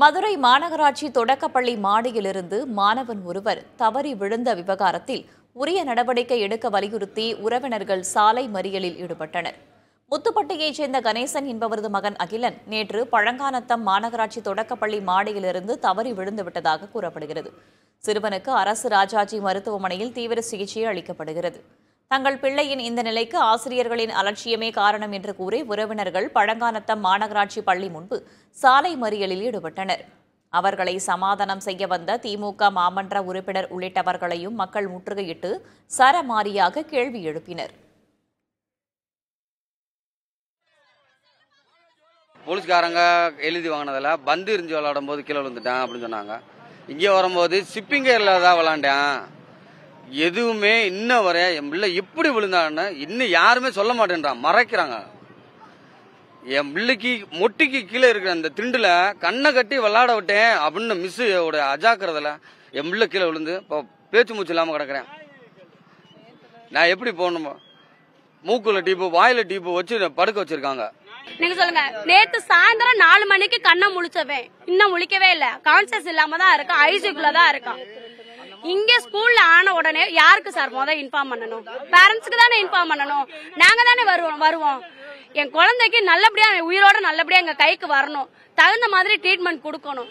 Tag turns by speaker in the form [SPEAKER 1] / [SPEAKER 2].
[SPEAKER 1] மதுரை மாநகராட்சி தொடக்கப்பள்ளி மாடியிலிருந்து மாணவன் ஒருவர் தவறி விழுந்த விவகாரத்தில் உரிய நடவடிக்கை எடுக்க வலியுறுத்தி உறவினர்கள் சாலை மறியலில் ஈடுபட்டனர் முத்துப்பட்டியைச் சேர்ந்த கணேசன் என்பவரது மகன் அகிலன் நேற்று பழங்கானத்தம் மாநகராட்சி தொடக்கப்பள்ளி மாடியிலிருந்து தவறி விழுந்து விட்டதாக கூறப்படுகிறது சிறுவனுக்கு அரசு ராஜாஜி மருத்துவமனையில் தீவிர சிகிச்சை அளிக்கப்படுகிறது தங்கள் பிள்ளையின் இந்த நிலைக்கு ஆசிரியர்களின் அலட்சியமே காரணம் என்று கூறி உறவினர்கள் பழங்கானத்தம் மாநகராட்சி பள்ளி முன்பு சாலை மறியலில் ஈடுபட்டனர் அவர்களை சமாதானம் செய்ய வந்த திமுக மாமன்ற உறுப்பினர் உள்ளிட்டவர்களையும் மக்கள் முற்றுகையிட்டு சரமாரியாக கேள்வி எழுப்பினர்
[SPEAKER 2] போலீஸ்காரங்க எழுதி வாங்கினதில் பந்து இருந்து விளாடும் போது கீழே விழுந்துட்டேன் அப்படின்னு சொன்னாங்க இங்கே வரும்போது சிப்பிங்கே கேரில் தான் விளாண்டேன் எதுவுமே இன்ன வரைய என் பிள்ளை எப்படி விழுந்தான்னு இன்னும் யாருமே சொல்ல மாட்டேன்றான் மறைக்கிறாங்க என் பிள்ளைக்கு மொட்டிக்கு கீழே இருக்கிற அந்த திண்டுல கண்ணை கட்டி விளாட விட்டேன் அப்படின்னு மிஸ் அஜாக்கிறதுல என் பிள்ளை கீழே விழுந்து இப்போ பேச்சு மூச்சு இல்லாமல் கிடக்கிறேன் நான் எப்படி போகணுமோ மூக்குல டீப்பு வாயில டீப்பு வச்சு படுக்க வச்சிருக்காங்க
[SPEAKER 3] நீங்க சொல்லுங்க நேத்து சாயந்தரம் நாலு மணிக்கு கண்ணை முழிச்சவன் இன்னும் முழிக்கவே இல்ல கான்சியஸ் இல்லாம தான் இருக்கான் ஐசியூக்குள்ள தான் இருக்கான் இங்க ஸ்கூல்ல ஆன உடனே யாருக்கு சார் முத இன்ஃபார்ம் பண்ணணும் பேரண்ட்ஸ்க்கு தானே இன்ஃபார்ம் பண்ணணும் நாங்க தானே வருவோம் வருவோம் என் குழந்தைக்கு நல்லபடியா உயிரோட நல்லபடியா எங்க கைக்கு வரணும் தகுந்த மாதிரி ட்ரீட்மெண்ட் கொடுக்கணும்